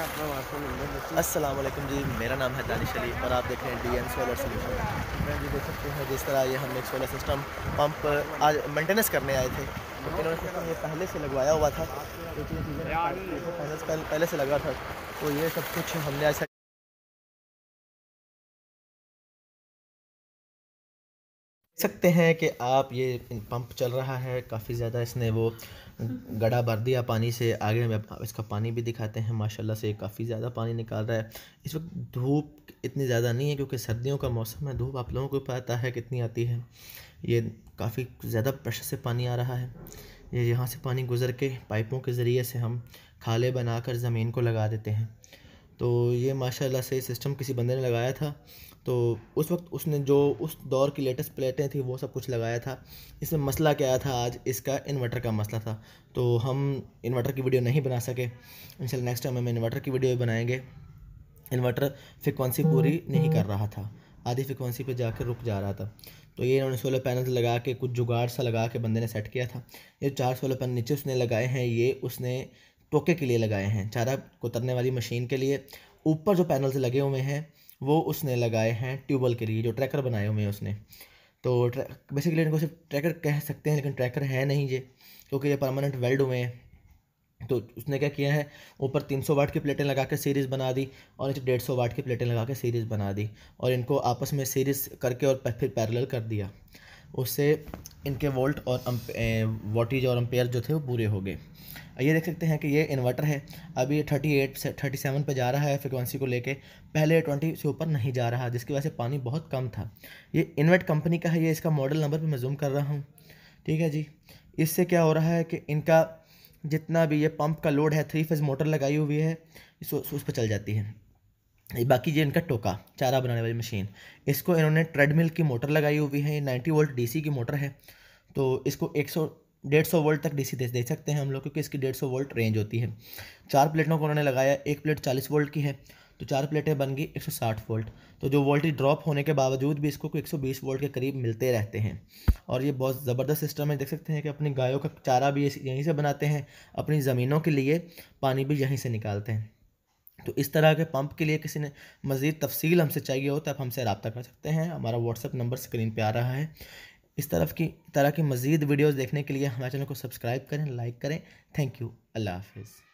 अस्सलाम वालेकुम जी मेरा नाम है दानिश अली और आप देख रहे हैं D N solar solution ji देख सकते हैं जिस तरह ये हमने सोलर सिस्टम पंप आज मेंटेनेंस करने आए थे इन्होंने सिस्टम ये पहले से लगवाया हुआ था पहले से लगा था तो ये सब कुछ हमने आज सकते हैं कि आप ये पंप चल रहा है काफ़ी ज़्यादा इसने वो गड़ा भर दिया पानी से आगे में इसका पानी भी दिखाते हैं माशाल्लाह से काफ़ी ज़्यादा पानी निकाल रहा है इस वक्त धूप इतनी ज़्यादा नहीं है क्योंकि सर्दियों का मौसम है धूप आप लोगों को पता है कितनी आती है ये काफ़ी ज़्यादा प्रेशर से पानी आ रहा है ये यहाँ से पानी गुजर के पाइपों के ज़रिए से हम खाले बनाकर ज़मीन को लगा देते हैं तो ये माशाल्लाह से सिस्टम किसी बंदे ने लगाया था तो उस वक्त उसने जो उस दौर की लेटेस्ट प्लेटें थी वो सब कुछ लगाया था इसमें मसला क्या था आज इसका इन्वर्टर का मसला था तो हम इन्वर्टर की वीडियो नहीं बना सके इंशाल्लाह नेक्स्ट टाइम हम इन्वर्टर की वीडियो बनाएंगे इन्वर्टर फ्रिक्वेंसी पूरी नहीं कर रहा था आधी फ्रिक्वेंसी पे जाकर रुक जा रहा था तो ये इन्होंने सोलर पैनल लगा के कुछ जुगाड़ सा लगा के बंदे ने सेट किया था ये चार सोलर पैनल नीचे उसने लगाए हैं ये उसने टोके के लिए लगाए हैं चारा कुतरने वाली मशीन के लिए ऊपर जो पैनल्स लगे हुए हैं वो उसने लगाए हैं ट्यूबल के लिए जो ट्रैकर बनाए हुए हैं उसने तो बेसिकली इनको सिर्फ ट्रैकर कह सकते हैं लेकिन ट्रैकर है नहीं ये क्योंकि ये परमानेंट वेल्ड हुए हैं तो उसने क्या किया है ऊपर 300 वाट की प्लेटें लगा के सीरीज़ बना दी और नीचे डेढ़ सौ वाट की प्लेटें लगा के सीरीज़ बना दी और इनको आपस में सीरीज़ करके और फिर पैरेलल कर दिया उससे इनके वोल्ट और वोटेज और अम्पेयर जो थे वो पूरे हो गए ये देख सकते हैं कि ये इन्वर्टर है अभी ये थर्टी एट से थर्टी सेवन पर जा रहा है फ्रिक्वेंसी को लेके पहले ट्वेंटी से ऊपर नहीं जा रहा जिसकी वजह से पानी बहुत कम था ये इन्वर्ट कंपनी का है ये इसका मॉडल नंबर भी मैं जूम कर रहा हूँ ठीक है जी इससे क्या हो रहा है कि इनका जितना भी ये पंप का लोड है थ्री फेज मोटर लगाई हुई है इस उस पर चल जाती है बाकी ये इनका टोका चारा बनाने वाली मशीन इसको इन्होंने ट्रेडमिल की मोटर लगाई हुई है नाइन्टी वोल्ट डीसी की मोटर है तो इसको एक सौ डेढ़ सौ वोल्ट तक डीसी दे, दे सकते हैं हम लोग क्योंकि इसकी डेढ़ सौ वोल्ट रेंज होती है चार प्लेटों को उन्होंने लगाया एक प्लेट चालीस वोल्ट की है तो चार प्लेटें बन गई एक सौ साठ वोल्ट तो जो वोल्टेज ड्रॉप होने के बावजूद भी इसको एक सौ बीस वोल्ट के करीब मिलते रहते हैं और ये बहुत ज़बरदस्त सिस्टम है देख सकते हैं कि अपनी गायों का चारा भी यहीं से बनाते हैं अपनी ज़मीनों के लिए पानी भी यहीं से निकालते हैं तो इस तरह के पंप के लिए किसी ने मज़ीद तफसील हमसे चाहिए हो तो आप हमसे रबता कर सकते हैं हमारा व्हाट्सअप नंबर स्क्रीन पर आ रहा है इस तरफ की तरह की मज़ीद वीडियोज़ देखने के लिए हमारे चैनल को सब्सक्राइब करें लाइक करें थैंक यू अल्लाह हाफिज़